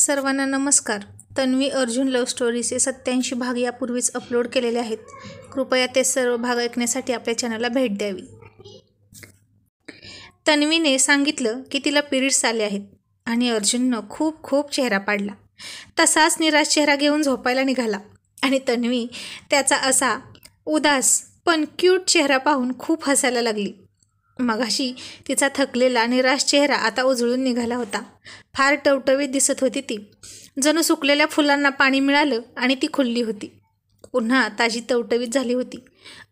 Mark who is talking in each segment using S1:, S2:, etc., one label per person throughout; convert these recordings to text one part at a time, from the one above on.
S1: सर्वांना नमस्कार तन्वी अर्जुन लव्ह स्टोरीचे सत्याऐंशी भाग यापूर्वीच अपलोड केलेले आहेत कृपया ते सर्व भाग ऐकण्यासाठी आपल्या चॅनलला भेट द्यावी तन्वीने सांगितलं की तिला पिरियड्स आले आहेत आणि अर्जुननं खूप खूप चेहरा पाडला तसाच निराश चेहरा घेऊन झोपायला निघाला आणि तन्वी त्याचा असा उदास पण क्यूट चेहरा पाहून खूप हसायला लागली मघाशी तिचा थकलेला निराश चेहरा आता उजळून निघाला होता फार टवटवीत दिसत होती ती जणू सुकलेल्या फुलांना पाणी मिळालं आणि ती खुलली होती पुन्हा ताजी टवटवीत झाली होती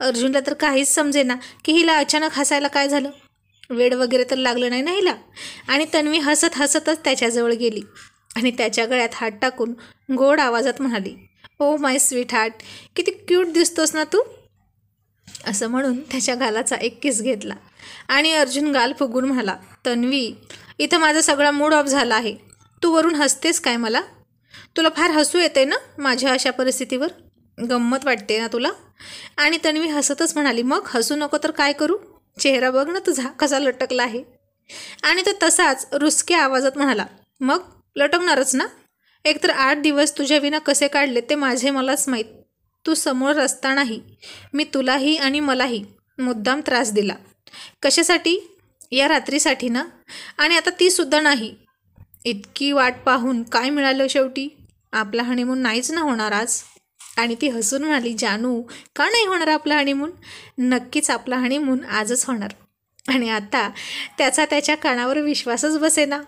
S1: अर्जुनला तर काहीच ना की हिला अचानक हसायला काय झालं वेळ वगैरे तर लागलं नाही ना हिला आणि तन्वी हसत हसतच त्याच्याजवळ गेली आणि त्याच्या गळ्यात हात टाकून गोड आवाजात म्हणाली ओ माय स्वीट हार्ट किती क्यूट दिसतोस ना तू असं म्हणून त्याच्या गालाचा एक किस घेतला आणि अर्जुन गाल फुगून म्हणाला तन्वी इथं माझा सगळा मूड ऑफ झाला आहे तू वरून हसतेस काय मला तुला फार हसू येते ना माझ्या अशा परिस्थितीवर गंमत वाटते ना तुला आणि तन्वी हसतच म्हणाली मग हसू नको तर काय करू चेहरा बघ ना तुझा कसा लटकला आहे आणि तो तसाच रुसक्या आवाजात म्हणाला मग लटकणारच ना एकतर आठ दिवस तुझ्या विना कसे काढले ते माझे मलाच माहीत तू समोर रस्ता नाही मी तुलाही आणि मलाही मुद्दाम त्रास दिला कशासाठी या रात्रीसाठी ना आणि आता तीसुद्धा नाही इतकी वाट पाहून काय मिळालं शेवटी आपला हनीमून नाहीच ना होणार आज आणि ती हसून म्हणाली जानू का नाही होणार आपला हनीमून नक्कीच आपला हनीमून आजच होणार आणि आता त्याचा त्याच्या कानावर विश्वासच बसेना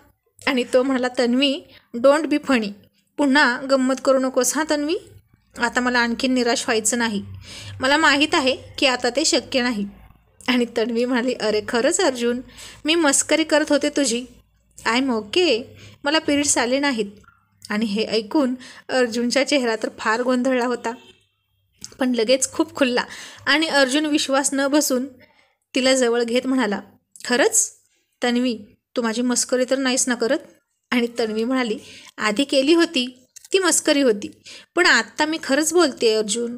S1: आणि तो म्हणाला तन्वी डोंट बी फणी पुन्हा गंमत करू नकोस हां तन्वी आता मला आणखी निराश व्हायचं नाही मला माहीत आहे की आता ते शक्य नाही आणि तन्वी म्हणाली अरे खरंच अर्जुन मी मस्करी करत होते तुझी आय एम ओके मला पिरियड्स आले नाहीत आणि हे ऐकून अर्जुनच्या चेहरा तर फार गोंधळला होता पण लगेच खूप खुलला आणि अर्जुन विश्वास न बसून तिला जवळ घेत म्हणाला खरंच तन्वी तू माझी मस्करी तर नाहीस ना करत आणि तन्वी म्हणाली आधी केली होती ती मस्करी होती पण आत्ता मी खरंच बोलते अर्जुन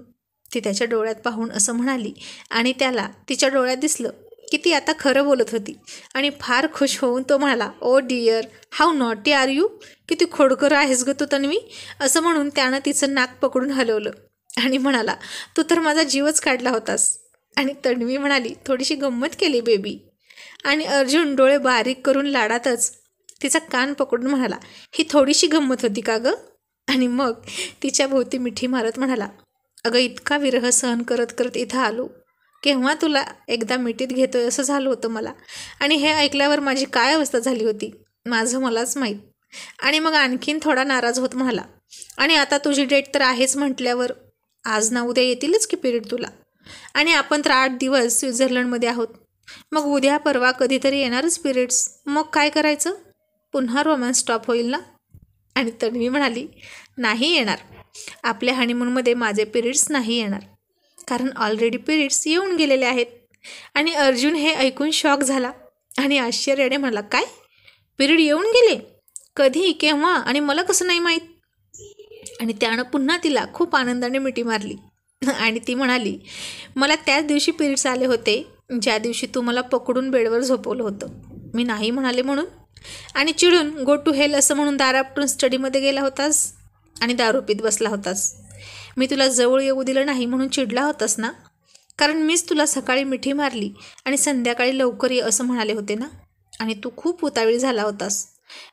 S1: ती त्याच्या डोळ्यात पाहून असं म्हणाली आणि त्याला तिच्या डोळ्यात दिसलं की ती आता खरं बोलत होती आणि फार खुश होऊन तो म्हणाला oh dear how naughty are you की तू खोडकर आहेस ग तू तन्वी असं म्हणून त्यानं तिचं नाक पकडून हलवलं आणि म्हणाला तू तर माझा जीवच काढला होतास आणि तन्वी म्हणाली थोडीशी गंमत केली बेबी आणि अर्जुन डोळे बारीक करून लाडातच तिचा कान पकडून म्हणाला ही थोडीशी गंमत होती का गं आणि मग तिच्या भोवती मिठी मारत म्हणाला अगं इतका विरह सहन करत करत इथं आलो केव्हा तुला एकदा मिठीत घेतोय असं झालं होतं मला आणि हे ऐकल्यावर माझी काय अवस्था झाली होती माझं मलाच माहीत आणि मग आणखीन थोडा नाराज होत म्हणाला आणि आता तुझी डेट तर आहेच म्हटल्यावर आज ना उद्या येतीलच की पिरियड तुला आणि आपण तर आठ दिवस स्वित्झर्लंडमध्ये आहोत मग उद्या परवा कधीतरी येणारच पिरियड्स मग काय करायचं पुन्हा रोमॅन्स स्टॉप होईल ना आणि तन्वी म्हणाली नाही येणार आपल्या हनीमूनमध्ये माझे पिरियड्स नाही येणार कारण ऑलरेडी पिरियड्स येऊन गेलेले आहेत आणि अर्जुन हे ऐकून शॉक झाला आणि आश्चर्याने म्हणाला काय पिरियड येऊन गेले कधी केव्हा आणि मला कसं नाही माहीत आणि त्यानं पुन्हा तिला खूप आनंदाने मिठी मारली आणि ती म्हणाली मला त्याच दिवशी पिरियड्स आले होते ज्या दिवशी तू मला पकडून बेडवर झोपवलं होतं मी नाही म्हणाले म्हणून आणि चिडून गो टू हेल असं म्हणून दारापटून स्टडीमध्ये गेला होतास आणि दारोपीत बसला होतास मी तुला जवळ येऊ दिलं नाही म्हणून चिडला होतास ना कारण मीच तुला सकाळी मिठी मारली आणि संध्याकाळी लवकर ये असं म्हणाले होते ना आणि तू खूप उतावीळ झाला होतास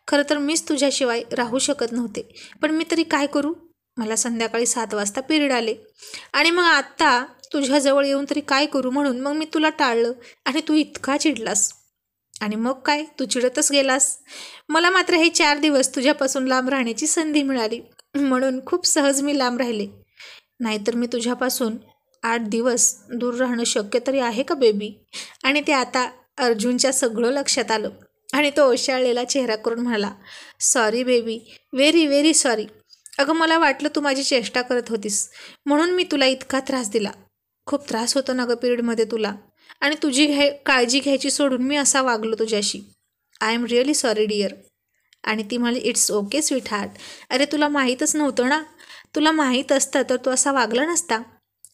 S1: खरं तर मीच तुझ्याशिवाय राहू शकत नव्हते पण मी तरी काय करू मला संध्याकाळी सात वाजता पिरियड आले आणि मग आत्ता तुझ्याजवळ येऊन तरी काय करू म्हणून मग मी तुला टाळलं आणि तू इतका चिडलास आणि मग काय तू चिडतच गेलास मला मात्र हे चार दिवस तुझ्यापासून लांब राहण्याची संधी मिळाली म्हणून खूप सहज मी लांब राहिले नाहीतर मी तुझ्यापासून आठ दिवस दूर राहणं शक्य तरी आहे का बेबी आणि ते आता अर्जुनच्या सगळं लक्षात आलं आणि तो ओशाळलेला चेहरा करून म्हणाला sorry baby very very sorry अगं मला वाटलं तू माझी चेष्टा करत होतीस म्हणून मी तुला इतका त्रास दिला खूप त्रास होतो ना गं पिरियडमध्ये तुला आणि तुझी घ्याय काळजी घ्यायची सोडून मी असा वागलो तुझ्याशी I am really sorry dear आणि ती म्हणाली इट्स ओके स्वीट हार्ट अरे तुला माहीतच नव्हतं ना तुला माहीत असतं तर तू असा वागला नसता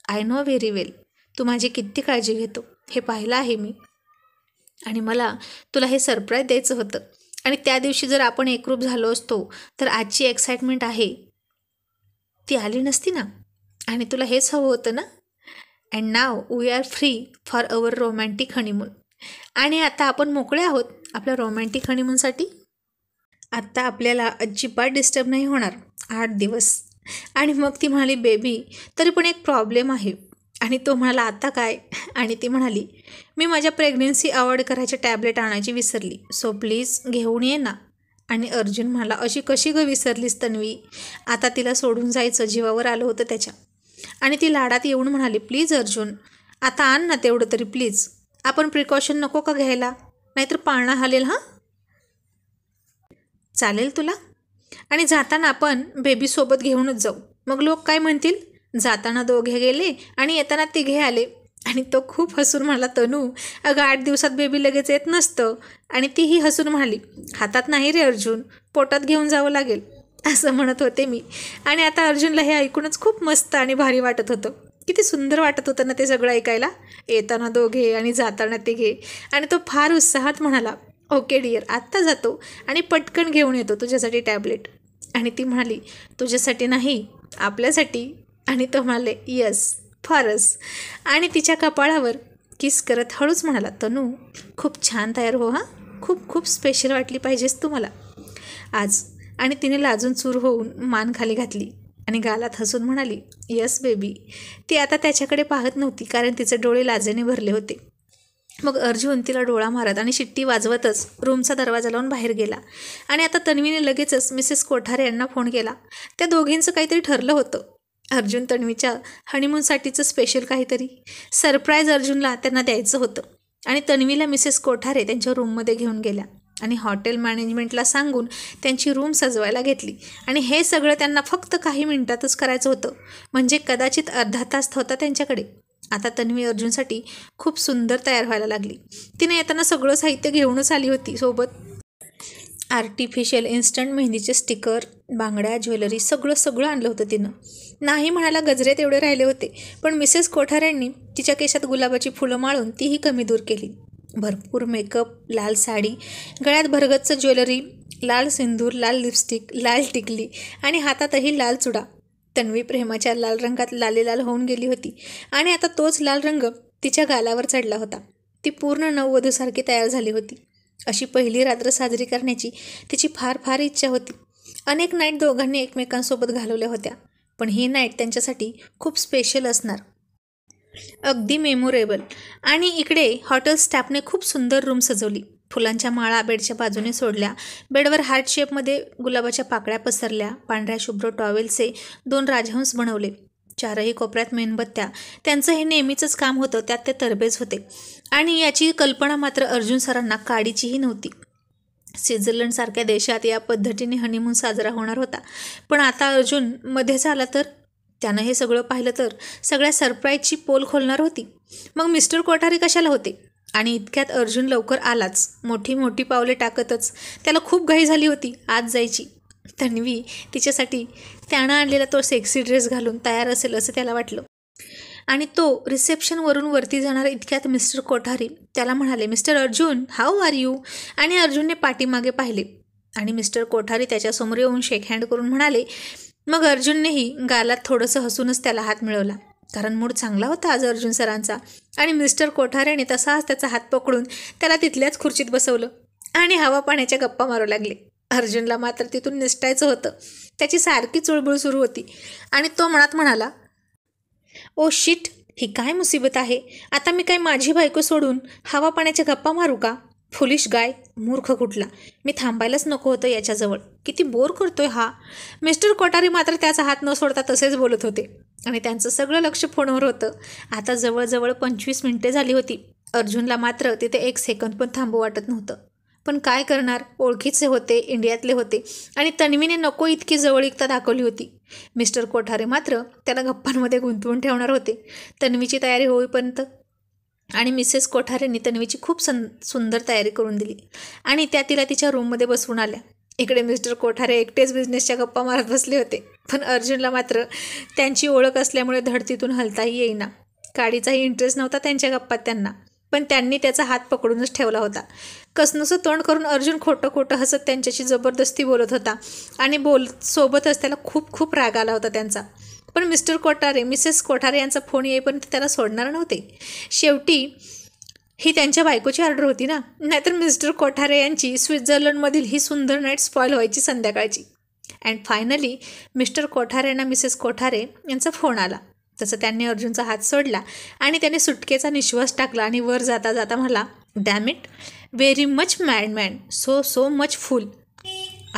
S1: आय नो व्हेरी वेल तू माझी किती काळजी घेतो हे पाहिलं आहे मी आणि मला तुला हे सरप्राईज द्यायचं होतं आणि त्या दिवशी जर आपण एकरूप झालो असतो तर आजची एक्साइटमेंट आहे ती आली नसती ना आणि तुला हेच हवं होतं ना and now we are free for our romantic honeymoon आणि आता आपण मोकळे आहोत आपल्या रोमॅन्टिक हनीमूनसाठी आत्ता आपल्याला अजिबात डिस्टर्ब नाही होणार आठ दिवस आणि मग ती म्हणाली बेबी तरी पण एक प्रॉब्लेम आहे आणि तो म्हणाला आता काय आणि ती म्हणाली मी माझ्या प्रेग्नेन्सी अवॉइड करायच्या टॅबलेट आणायची विसरली सो प्लीज घेऊन ये ना आणि अर्जुन म्हणाला अशी कशी ग विसरलीस तन्वी आता तिला सोडून जायचं जीवावर आलं होतं त्याच्या आणि ती लाडात येऊन म्हणाली प्लीज अर्जुन आता आण ना तेवढं तरी प्लीज आपण प्रिकॉशन नको का घ्यायला नाहीतर पाळणा हालेल हां चालेल तुला आणि जाताना आपण बेबीसोबत घेऊनच जाऊ मग लोक काय म्हणतील जाताना दोघे गेले आणि येताना तिघे आले आणि तो खूप हसून म्हणाला तनू अगं आठ दिवसात बेबी लगेच येत नसतं आणि तीही हसून म्हणाली हातात नाही रे अर्जुन पोटात घेऊन जावं लागेल असं म्हणत होते मी आणि आता अर्जुनला हे ऐकूनच खूप मस्त आणि भारी वाटत होतं किती सुंदर वाटत होतं ना ते सगळं ऐकायला येताना दोघे आणि जाताना ते घे आणि तो फार उत्साहात म्हणाला ओके डिअर आत्ता जातो आणि पटकन घेऊन येतो तुझ्यासाठी टॅबलेट आणि ती म्हणाली तुझ्यासाठी नाही आपल्यासाठी आणि तो म्हणाले यस फारच आणि तिच्या कपाळावर किस करत हळूच म्हणाला तनू खूप छान तयार हो हां खूप खूप स्पेशल वाटली पाहिजेस तू मला आज आणि तिने लाजून चूर होऊन मान खाली घातली आणि गालात हसून म्हणाली यस बेबी ती आता त्याच्याकडे पाहत नव्हती कारण तिचे डोळे लाजेने भरले होते मग अर्जुन तिला डोळा मारत आणि शिट्टी वाजवतच रूमचा दरवाजा लावून बाहेर गेला आणि आता तन्वीने लगेचच मिसेस कोठारे यांना फोन केला त्या दोघींचं काहीतरी ठरलं होतं अर्जुन तन्वीच्या हनीमूनसाठीचं स्पेशल काहीतरी सरप्राईज अर्जुनला त्यांना द्यायचं होतं आणि तन्वीला मिसेस कोठारे त्यांच्या रूममध्ये घेऊन गेल्या आणि हॉटेल मॅनेजमेंटला सांगून त्यांची रूम सजवायला घेतली आणि हे सगळं त्यांना फक्त काही मिनिटातच करायचं होतं म्हणजे कदाचित अर्धा तास होता त्यांच्याकडे आता तन्वी अर्जुनसाठी खूप सुंदर तयार व्हायला लागली तिने येताना सगळं साहित्य घेऊनच आली होती सोबत आर्टिफिशियल इन्स्टंट मेहंदीचे स्टिकर बांगड्या ज्वेलरी सगळं सगळं आणलं होतं तिनं नाही म्हणायला गजरेत एवढे राहिले होते पण मिसेस कोठाऱ्यांनी तिच्या केशात गुलाबाची फुलं माळून तीही कमी दूर केली भरपूर मेकअप लाल साडी गळ्यात भरगच्च ज्वेलरी लाल सिंदूर लाल लिपस्टिक लाल टिकली आणि हातातही लाल चुडा तन्वी प्रेमाच्या लाल रंगात लाले लाल होऊन गेली होती आणि आता तोच लाल रंग तिच्या गालावर चढला होता ती पूर्ण नववधूसारखी तयार झाली होती अशी पहिली रात्र साजरी करण्याची तिची फार फार इच्छा होती अनेक नाईट दोघांनी एकमेकांसोबत घालवल्या होत्या पण ही नाईट त्यांच्यासाठी खूप स्पेशल असणार अगदी मेमोरेबल आणि इकडे हॉटेल स्टाफने खूप सुंदर रूम सजवली फुलांच्या माळा बेडच्या बाजूने सोडल्या बेडवर हार्ट शेपमध्ये गुलाबाच्या पाकळ्या पसरल्या पांढऱ्या शुभ्र टॉवेलचे दोन राजहंस बनवले चारही कोपऱ्यात मेणबत्त्या त्यांचं हे नेहमीचंच काम होतं त्यात ते तरबेज होते आणि याची कल्पना मात्र अर्जुन सरांना काडीचीही नव्हती स्वित्झर्लंडसारख्या देशात या पद्धतीने हनीमून साजरा होणार होता पण आता अर्जुन मध्येच आला तर त्यानं हे सगळं पाहिलं तर सगळ्या सरप्राईजची पोल खोलणार होती मग मिस्टर कोठारी कशाला होते आणि इतक्यात अर्जुन लवकर आलाच मोठी मोठी पावले टाकतच त्याला खूप घाई झाली होती आज जायची तन्वी तिच्यासाठी त्यानं आणलेला तो सेक्सी ड्रेस घालून तयार असेल असं त्याला वाटलं आणि तो रिसेप्शनवरून वरती जाणार इतक्यात मिस्टर कोठारी त्याला म्हणाले mister Arjun how are you आणि अर्जुनने पाठीमागे पाहिले आणि मिस्टर कोठारी त्याच्यासमोर येऊन शेक हँड करून म्हणाले मग अर्जुननेही गालात थोडंसं हसूनच त्याला हात मिळवला कारण मूड चांगला होता आज अर्जुन सरांचा आणि मिस्टर कोठाऱ्याने तसाच त्याचा हात पकडून त्याला तिथल्याच खुर्चीत बसवलं आणि हवा पाण्याच्या गप्पा मारू लागले अर्जुनला मात्र तिथून निसटायचं होतं त्याची सारखी चुळबुळ सुरू होती आणि तो मनात म्हणाला ओ शिट ही काय मुसीबत आहे आता मी काय माझी बायको सोडून हवा पाण्याच्या गप्पा मारू का फुलिश गाय मूर्ख कुठला मी थांबायलाच नको होतं याच्याजवळ किती बोर करतोय हा मिस्टर कोटारी मात्र त्याचा हात न सोडता तसेच बोलत होते आणि त्यांचं सगळं लक्ष फोनवर होतं आता जवळजवळ पंचवीस मिनिटे झाली होती अर्जुनला मात्र तिथे एक सेकंद पण थांबू वाटत नव्हतं पण काय करणार ओळखीचे होते इंडियातले होते आणि तन्वीने नको इतकी जवळीकता दाखवली होती मिस्टर कोठारे मात्र त्याला गप्पांमध्ये गुंतवून ठेवणार होते तन्वीची तयारी होईपर्यंत आणि मिसेस कोठारेंनी तन्वीची खूप सं सुंदर तयारी करून दिली आणि त्या तिला तिच्या रूममध्ये बसवून आल्या इकडे मिस्टर कोठारे एकटेच बिझनेसच्या गप्पा मारत बसले होते पण अर्जुनला मात्र त्यांची ओळख असल्यामुळे धडतीतून हलताही येईना काडीचाही इंटरेस्ट नव्हता त्यांच्या गप्पात त्यांना पण त्यांनी त्याचा हात पकडूनच ठेवला होता कसनसं तोंड करून अर्जुन खोटं खोटं हसत त्यांच्याशी जबरदस्ती बोलत होता आणि बोल सोबतच त्याला खूप खूप राग आला होता त्यांचा पण मिस्टर कोठारे मिसेस कोठारे यांचा फोन येईपर्यंत त्याला सोडणार नव्हते शेवटी ही त्यांच्या बायकोची ऑर्डर होती ना नाहीतर मिस्टर कोठारे यांची स्वित्झर्लंडमधील ही सुंदर नाईट स्पॉईल व्हायची संध्याकाळची अँड फायनली मिस्टर कोठारे यांना मिसेस कोठारे यांचा फोन आला तसं त्यांनी अर्जुनचा हात सोडला आणि त्याने सुटकेचा निश्वास टाकला आणि वर जाता जाता म्हणला dammit very much mad man so so much fool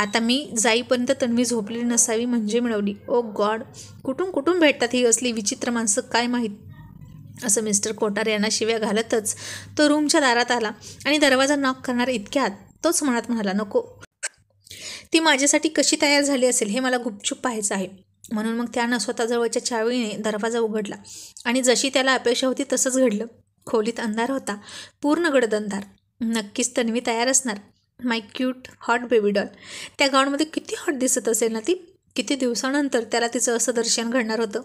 S1: आता मी जाईपर्यंत तन्वी झोपलेली नसावी म्हणजे मिळवली ओ गॉड कुठून कुठून भेटतात ही असली विचित्र माणसं काय माहीत असं मिस्टर कोटार यांना शिव्या घालतच तो रूमच्या दारात आला आणि दरवाजा नॉक करणार इतक्यात तोच मनात म्हणाला नको ती माझ्यासाठी कशी तयार झाली असेल हे मला गुपचूप पाहायचं आहे म्हणून मग त्यानं स्वतःजवळच्या चावीने दरवाजा उघडला आणि जशी त्याला अपेक्षा होती तसंच घडलं खोलीत अंधार होता पूर्ण गडद अंधार नक्कीच तन्वी तयार असणार my cute hot baby doll त्या गाऊनमध्ये किती हॉट दिसत असेल ना ती किती दिवसानंतर त्याला तिचं असं दर्शन घडणार होतं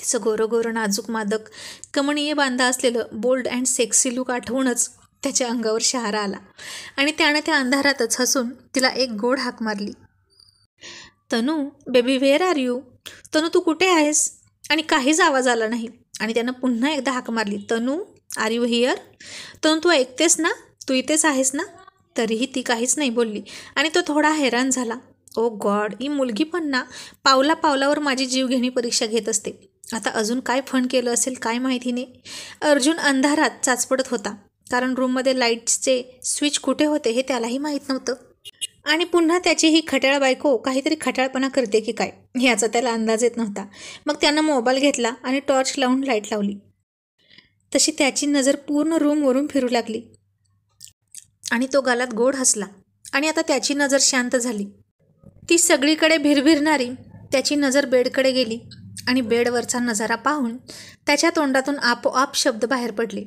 S1: तिचं गोरं नाजूक मादक कमणीय बांधा असलेलं बोल्ड अँड सेक्सी लुक आठवूनच त्याच्या अंगावर शहारा आला आणि त्यानं त्या अंधारातच हसून तिला एक गोड हाक मारली Tanu baby where are you Tanu तू कुठे आहेस आणि काहीच आवाज आला नाही आणि त्यानं पुन्हा एकदा हाक मारली Tanu are you here Tanu तू ऐकतेस ना तू इथेच आहेस ना तरीही ती काहीच नाही बोलली आणि तो थोडा हैराण झाला ओ गॉड ही मुलगी पण ना पावला पावलावर माझी जीवघेणी परीक्षा घेत असते आता अजून काय फण केलं असेल काय माहिती नाही अर्जुन अंधारात चाचपडत होता कारण रूममध्ये लाईट्सचे स्विच कुठे होते हे त्यालाही माहीत नव्हतं आणि पुन्हा त्याची ही खट्याळ बायको काहीतरी खट्याळपणा करते की काय ह्याचा त्याला अंदाज येत नव्हता मग त्यानं मोबाईल घेतला आणि टॉर्च लावून लाईट लावली तशी त्याची नजर पूर्ण रूमवरून फिरू लागली आणि तो गालात गोड हसला आणि आता त्याची नजर शांत झाली ती सगळीकडे भिरभिरणारी त्याची नजर बेडकडे गेली आणि बेडवरचा नजारा पाहून त्याच्या तोंडातून आपोआप शब्द बाहेर पडले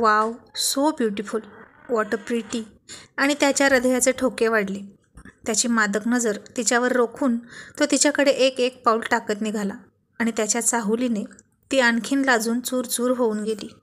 S1: wow so beautiful what a pretty आणि त्याच्या हृदयाचे ठोके वाढले त्याची मादक नजर तिच्यावर रोखून तो तिच्याकडे एक एक पाऊल टाकत निघाला आणि त्याच्या चाहुलीने ती आणखीन लाजून चूर चूर होऊन गेली